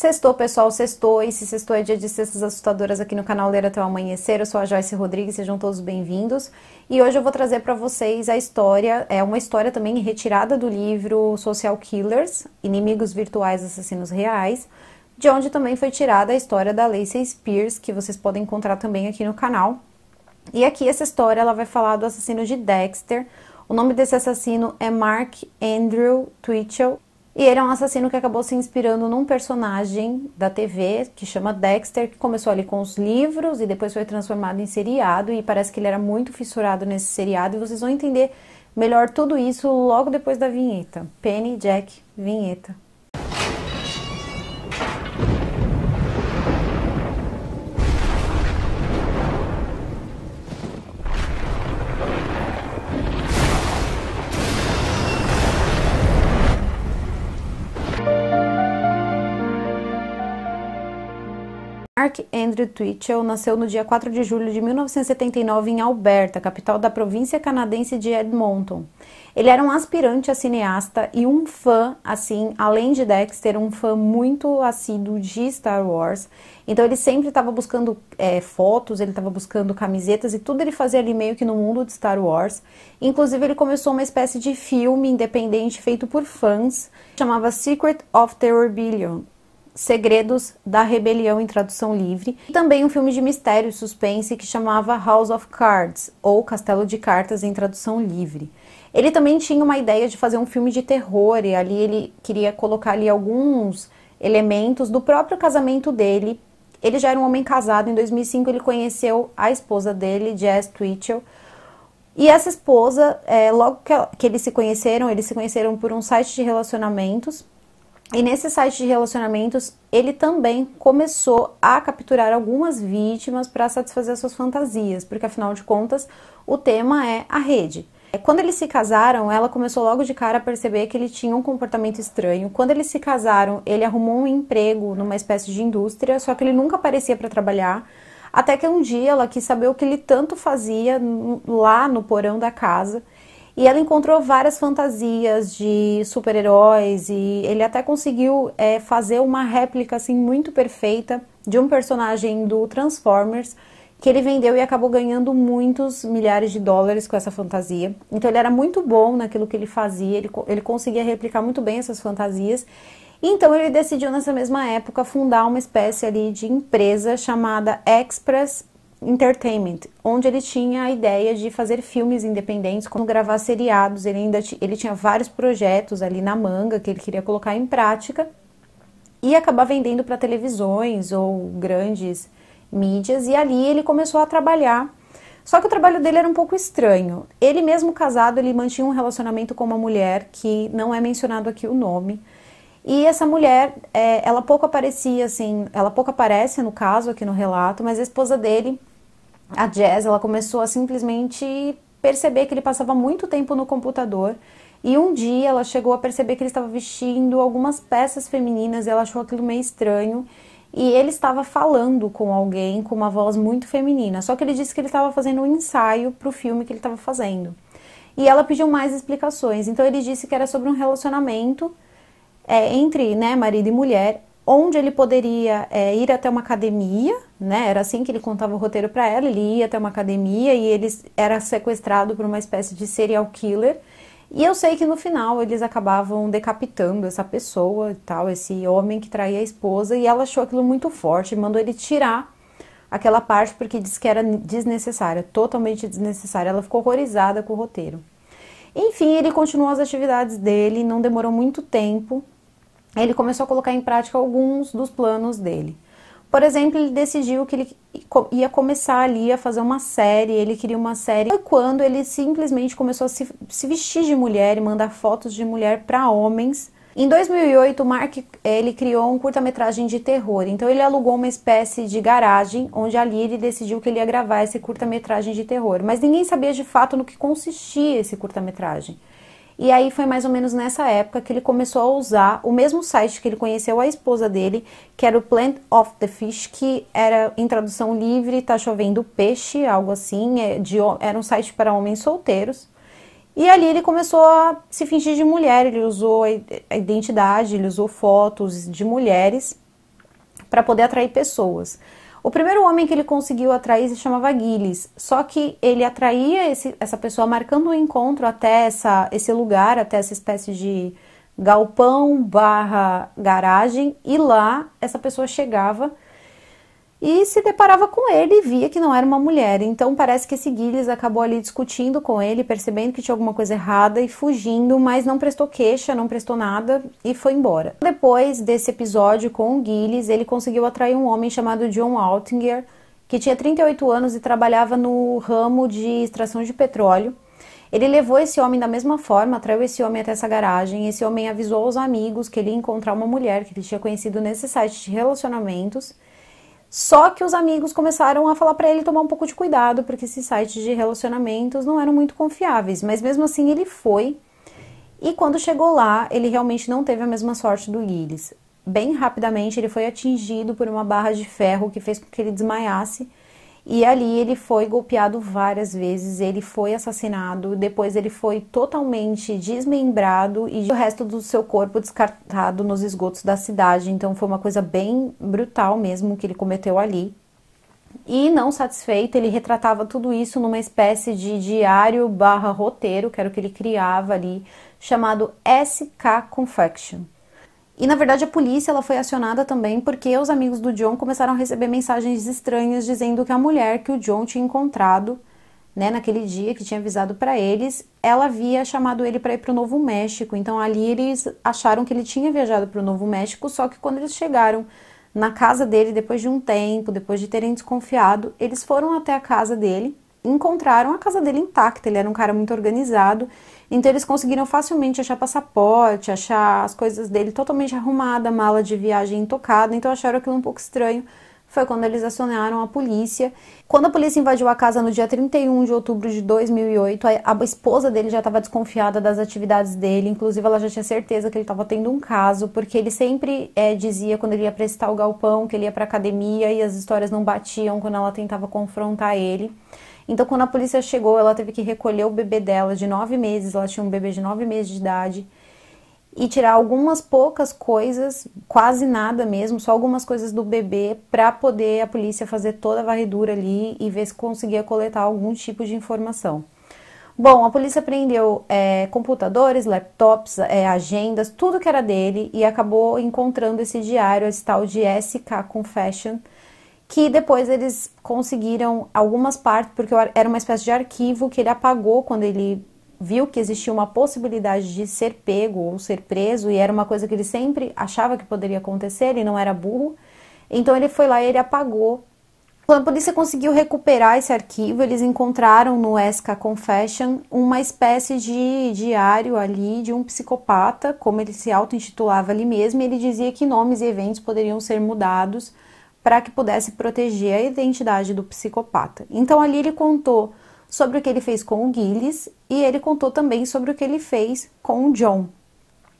Sextou, pessoal, sextou. E se sextou é dia de cestas assustadoras aqui no canal Ler até o Amanhecer. Eu sou a Joyce Rodrigues, sejam todos bem-vindos. E hoje eu vou trazer para vocês a história, é uma história também retirada do livro Social Killers, Inimigos Virtuais Assassinos Reais, de onde também foi tirada a história da Lacey Spears, que vocês podem encontrar também aqui no canal. E aqui essa história ela vai falar do assassino de Dexter. O nome desse assassino é Mark Andrew Twitchell e ele é um assassino que acabou se inspirando num personagem da TV que chama Dexter, que começou ali com os livros e depois foi transformado em seriado. E parece que ele era muito fissurado nesse seriado. E vocês vão entender melhor tudo isso logo depois da vinheta. Penny, Jack, vinheta. Mark Andrew Twitchell nasceu no dia 4 de julho de 1979 em Alberta, capital da província canadense de Edmonton. Ele era um aspirante a cineasta e um fã, assim, além de Dexter, um fã muito assíduo de Star Wars. Então ele sempre estava buscando é, fotos, ele estava buscando camisetas e tudo ele fazia ali meio que no mundo de Star Wars. Inclusive ele começou uma espécie de filme independente feito por fãs, chamava Secret of the Rebellion Segredos da Rebelião em tradução livre, e também um filme de mistério e suspense que chamava House of Cards, ou Castelo de Cartas em tradução livre. Ele também tinha uma ideia de fazer um filme de terror, e ali ele queria colocar ali alguns elementos do próprio casamento dele. Ele já era um homem casado, em 2005 ele conheceu a esposa dele, Jess Twitchell, e essa esposa, é, logo que, que eles se conheceram, eles se conheceram por um site de relacionamentos, e nesse site de relacionamentos, ele também começou a capturar algumas vítimas para satisfazer suas fantasias, porque afinal de contas, o tema é a rede. É, quando eles se casaram, ela começou logo de cara a perceber que ele tinha um comportamento estranho. Quando eles se casaram, ele arrumou um emprego numa espécie de indústria, só que ele nunca aparecia para trabalhar. Até que um dia ela quis saber o que ele tanto fazia lá no porão da casa e ela encontrou várias fantasias de super-heróis e ele até conseguiu é, fazer uma réplica assim muito perfeita de um personagem do Transformers que ele vendeu e acabou ganhando muitos milhares de dólares com essa fantasia. Então ele era muito bom naquilo que ele fazia, ele, ele conseguia replicar muito bem essas fantasias. Então ele decidiu nessa mesma época fundar uma espécie ali de empresa chamada Express Entertainment, onde ele tinha a ideia de fazer filmes independentes, como gravar seriados. Ele ainda ele tinha vários projetos ali na manga que ele queria colocar em prática e acabar vendendo para televisões ou grandes mídias. E ali ele começou a trabalhar. Só que o trabalho dele era um pouco estranho. Ele mesmo casado, ele mantinha um relacionamento com uma mulher que não é mencionado aqui o nome. E essa mulher, é, ela pouco aparecia, assim, ela pouco aparece no caso aqui no relato, mas a esposa dele a Jazz ela começou a simplesmente perceber que ele passava muito tempo no computador e um dia ela chegou a perceber que ele estava vestindo algumas peças femininas e ela achou aquilo meio estranho. E ele estava falando com alguém com uma voz muito feminina, só que ele disse que ele estava fazendo um ensaio para o filme que ele estava fazendo. E ela pediu mais explicações, então ele disse que era sobre um relacionamento é, entre né, marido e mulher onde ele poderia é, ir até uma academia, né? Era assim que ele contava o roteiro para ela. Ele ia até uma academia e ele era sequestrado por uma espécie de serial killer. E eu sei que no final eles acabavam decapitando essa pessoa e tal, esse homem que traía a esposa, e ela achou aquilo muito forte, mandou ele tirar aquela parte porque disse que era desnecessária, totalmente desnecessária. Ela ficou horrorizada com o roteiro. Enfim, ele continuou as atividades dele, não demorou muito tempo ele começou a colocar em prática alguns dos planos dele. Por exemplo, ele decidiu que ele ia começar ali a fazer uma série, ele queria uma série. Foi quando ele simplesmente começou a se, se vestir de mulher e mandar fotos de mulher para homens. Em 2008, o Mark ele criou um curta-metragem de terror. Então ele alugou uma espécie de garagem onde ali ele decidiu que ele ia gravar esse curta-metragem de terror, mas ninguém sabia de fato no que consistia esse curta-metragem. E aí foi mais ou menos nessa época que ele começou a usar o mesmo site que ele conheceu a esposa dele, que era o Plant of the Fish, que era em tradução livre, tá chovendo peixe, algo assim, é de, era um site para homens solteiros. E ali ele começou a se fingir de mulher, ele usou a identidade, ele usou fotos de mulheres para poder atrair pessoas. O primeiro homem que ele conseguiu atrair se chamava Gilles, só que ele atraía esse, essa pessoa marcando o um encontro até essa, esse lugar, até essa espécie de galpão barra garagem, e lá essa pessoa chegava e se deparava com ele e via que não era uma mulher. Então parece que esse Gilles acabou ali discutindo com ele, percebendo que tinha alguma coisa errada e fugindo, mas não prestou queixa, não prestou nada e foi embora. Depois desse episódio com o Gilles, ele conseguiu atrair um homem chamado John Altinger, que tinha 38 anos e trabalhava no ramo de extração de petróleo. Ele levou esse homem da mesma forma, atraiu esse homem até essa garagem. Esse homem avisou aos amigos que ele ia encontrar uma mulher que ele tinha conhecido nesse site de relacionamentos só que os amigos começaram a falar para ele tomar um pouco de cuidado, porque esses sites de relacionamentos não eram muito confiáveis. Mas mesmo assim ele foi. E quando chegou lá, ele realmente não teve a mesma sorte do Gilles. Bem rapidamente ele foi atingido por uma barra de ferro que fez com que ele desmaiasse e ali ele foi golpeado várias vezes, ele foi assassinado, depois ele foi totalmente desmembrado e o resto do seu corpo descartado nos esgotos da cidade. Então foi uma coisa bem brutal mesmo que ele cometeu ali. E não satisfeito, ele retratava tudo isso numa espécie de diário barra roteiro, que era o que ele criava ali, chamado SK Confection. E na verdade a polícia ela foi acionada também porque os amigos do John começaram a receber mensagens estranhas dizendo que a mulher que o John tinha encontrado, né, naquele dia que tinha avisado para eles, ela havia chamado ele para ir para o Novo México. Então ali eles acharam que ele tinha viajado para o Novo México, só que quando eles chegaram na casa dele depois de um tempo, depois de terem desconfiado, eles foram até a casa dele encontraram a casa dele intacta. Ele era um cara muito organizado, então eles conseguiram facilmente achar passaporte, achar as coisas dele totalmente arrumada, mala de viagem intocada. Então acharam aquilo um pouco estranho. Foi quando eles acionaram a polícia. Quando a polícia invadiu a casa no dia 31 de outubro de 2008, a esposa dele já estava desconfiada das atividades dele, inclusive ela já tinha certeza que ele estava tendo um caso, porque ele sempre é, dizia quando ele ia prestar o galpão que ele ia para academia e as histórias não batiam quando ela tentava confrontar ele. Então, quando a polícia chegou, ela teve que recolher o bebê dela de nove meses, ela tinha um bebê de nove meses de idade, e tirar algumas poucas coisas, quase nada mesmo, só algumas coisas do bebê, para poder a polícia fazer toda a varredura ali e ver se conseguia coletar algum tipo de informação. Bom, a polícia prendeu é, computadores, laptops, é, agendas, tudo que era dele e acabou encontrando esse diário, esse tal de SK Confession, que depois eles conseguiram algumas partes, porque era uma espécie de arquivo que ele apagou quando ele viu que existia uma possibilidade de ser pego ou ser preso, e era uma coisa que ele sempre achava que poderia acontecer, ele não era burro. Então ele foi lá e ele apagou. Quando então, a polícia conseguiu recuperar esse arquivo, eles encontraram no SK Confession uma espécie de diário ali de um psicopata, como ele se auto-intitulava ali mesmo, e ele dizia que nomes e eventos poderiam ser mudados para que pudesse proteger a identidade do psicopata. Então ali ele contou sobre o que ele fez com o Gilles e ele contou também sobre o que ele fez com o John.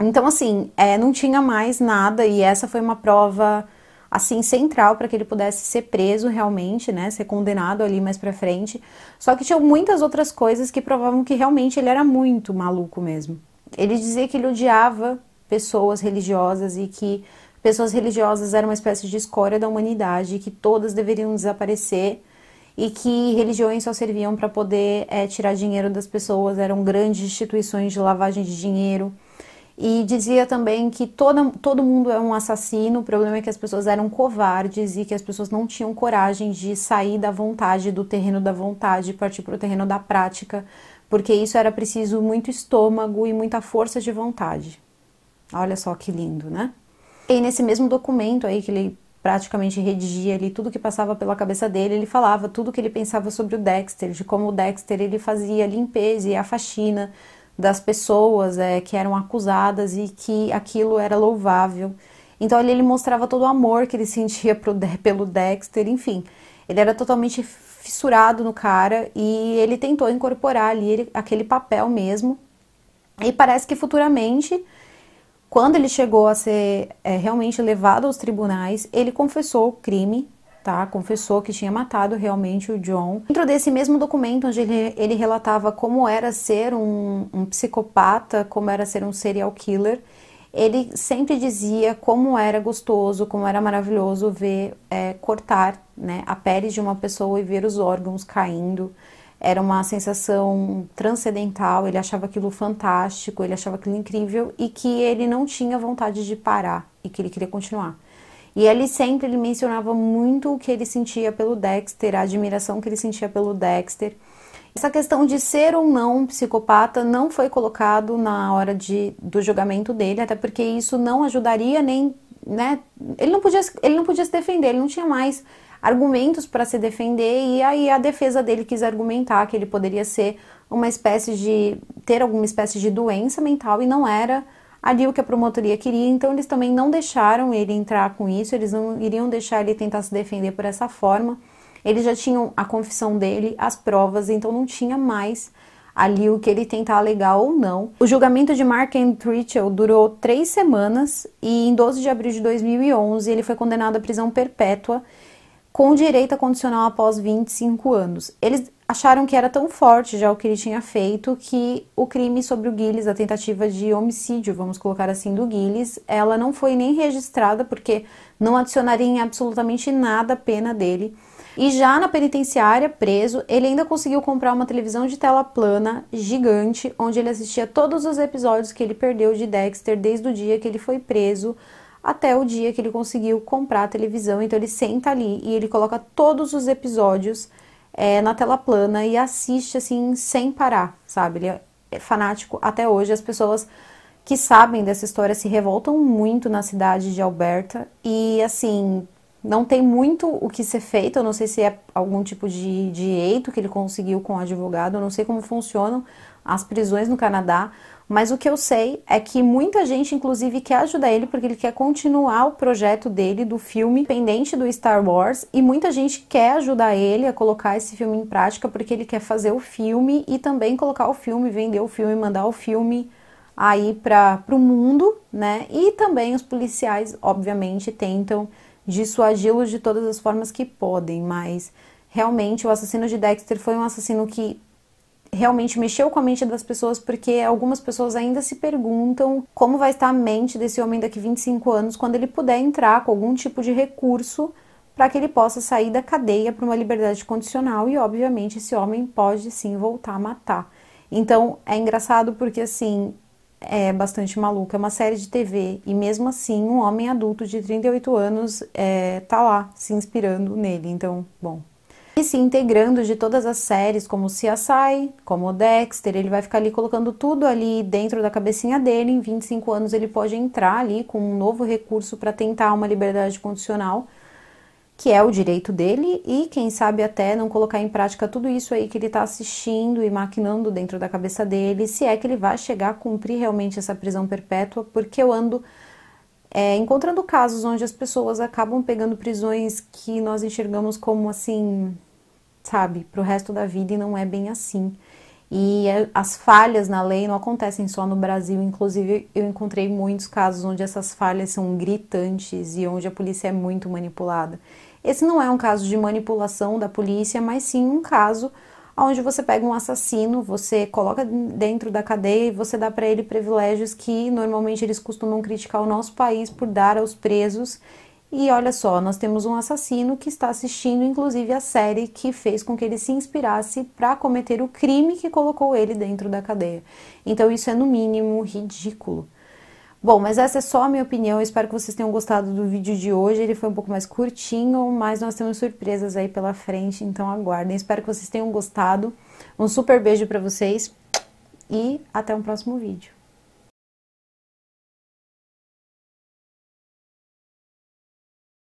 Então assim, é, não tinha mais nada e essa foi uma prova assim central para que ele pudesse ser preso realmente, né, ser condenado ali mais para frente. Só que tinha muitas outras coisas que provavam que realmente ele era muito maluco mesmo. Ele dizia que ele odiava pessoas religiosas e que pessoas religiosas eram uma espécie de escória da humanidade, que todas deveriam desaparecer e que religiões só serviam para poder é, tirar dinheiro das pessoas, eram grandes instituições de lavagem de dinheiro. E dizia também que toda, todo mundo é um assassino, o problema é que as pessoas eram covardes e que as pessoas não tinham coragem de sair da vontade, do terreno da vontade, partir para o terreno da prática, porque isso era preciso muito estômago e muita força de vontade. Olha só que lindo, né? E nesse mesmo documento aí que ele praticamente redigia ali tudo que passava pela cabeça dele, ele falava tudo que ele pensava sobre o Dexter, de como o Dexter ele fazia a limpeza e a faxina das pessoas é, que eram acusadas e que aquilo era louvável. Então ali ele mostrava todo o amor que ele sentia pro, pelo Dexter, enfim. Ele era totalmente fissurado no cara e ele tentou incorporar ali ele, aquele papel mesmo. E parece que futuramente quando ele chegou a ser é, realmente levado aos tribunais, ele confessou o crime, tá? Confessou que tinha matado realmente o John. Dentro desse mesmo documento, onde ele, ele relatava como era ser um, um psicopata, como era ser um serial killer, ele sempre dizia como era gostoso, como era maravilhoso ver é, cortar né, a pele de uma pessoa e ver os órgãos caindo era uma sensação transcendental, ele achava aquilo fantástico, ele achava aquilo incrível e que ele não tinha vontade de parar e que ele queria continuar. E ele sempre ele mencionava muito o que ele sentia pelo Dexter, a admiração que ele sentia pelo Dexter. Essa questão de ser ou não psicopata não foi colocado na hora de, do julgamento dele, até porque isso não ajudaria nem, né? Ele não podia, ele não podia se defender, ele não tinha mais argumentos para se defender e aí a defesa dele quis argumentar que ele poderia ser uma espécie de ter alguma espécie de doença mental e não era ali o que a promotoria queria, então eles também não deixaram ele entrar com isso, eles não iriam deixar ele tentar se defender por essa forma. Eles já tinham a confissão dele, as provas, então não tinha mais ali o que ele tentar alegar ou não. O julgamento de Mark Entwistle durou três semanas e em 12 de abril de 2011 ele foi condenado à prisão perpétua com direito a condicional após 25 anos. Eles acharam que era tão forte já o que ele tinha feito que o crime sobre o Gilles, a tentativa de homicídio, vamos colocar assim, do Gilles, ela não foi nem registrada porque não adicionaria em absolutamente nada a pena dele. E já na penitenciária, preso, ele ainda conseguiu comprar uma televisão de tela plana gigante, onde ele assistia todos os episódios que ele perdeu de Dexter desde o dia que ele foi preso até o dia que ele conseguiu comprar a televisão. Então ele senta ali e ele coloca todos os episódios é, na tela plana e assiste assim sem parar, sabe? Ele é fanático até hoje. As pessoas que sabem dessa história se revoltam muito na cidade de Alberta e assim não tem muito o que ser feito. Eu não sei se é algum tipo de direito que ele conseguiu com o advogado, eu não sei como funcionam as prisões no Canadá, mas o que eu sei é que muita gente, inclusive, quer ajudar ele porque ele quer continuar o projeto dele do filme pendente do Star Wars e muita gente quer ajudar ele a colocar esse filme em prática porque ele quer fazer o filme e também colocar o filme, vender o filme, mandar o filme aí para o mundo, né? E também os policiais, obviamente, tentam dissuadi los de todas as formas que podem, mas realmente o assassino de Dexter foi um assassino que realmente mexeu com a mente das pessoas, porque algumas pessoas ainda se perguntam como vai estar a mente desse homem daqui 25 anos quando ele puder entrar com algum tipo de recurso para que ele possa sair da cadeia para uma liberdade condicional e, obviamente, esse homem pode sim voltar a matar. Então é engraçado porque assim é bastante maluco, é uma série de TV e mesmo assim um homem adulto de 38 anos é, tá lá se inspirando nele. Então, bom, e se integrando de todas as séries, como o CSI, como o Dexter, ele vai ficar ali colocando tudo ali dentro da cabecinha dele. Em 25 anos ele pode entrar ali com um novo recurso para tentar uma liberdade condicional, que é o direito dele, e quem sabe até não colocar em prática tudo isso aí que ele está assistindo e maquinando dentro da cabeça dele, se é que ele vai chegar a cumprir realmente essa prisão perpétua, porque eu ando é, encontrando casos onde as pessoas acabam pegando prisões que nós enxergamos como assim sabe, para o resto da vida e não é bem assim. E é, as falhas na lei não acontecem só no Brasil, inclusive eu encontrei muitos casos onde essas falhas são gritantes e onde a polícia é muito manipulada. Esse não é um caso de manipulação da polícia, mas sim um caso onde você pega um assassino, você coloca dentro da cadeia e você dá para ele privilégios que normalmente eles costumam criticar o nosso país por dar aos presos e olha só, nós temos um assassino que está assistindo, inclusive, a série que fez com que ele se inspirasse para cometer o crime que colocou ele dentro da cadeia. Então, isso é, no mínimo, ridículo. Bom, mas essa é só a minha opinião. Eu espero que vocês tenham gostado do vídeo de hoje. Ele foi um pouco mais curtinho, mas nós temos surpresas aí pela frente, então aguardem. Espero que vocês tenham gostado. Um super beijo para vocês e até um próximo vídeo.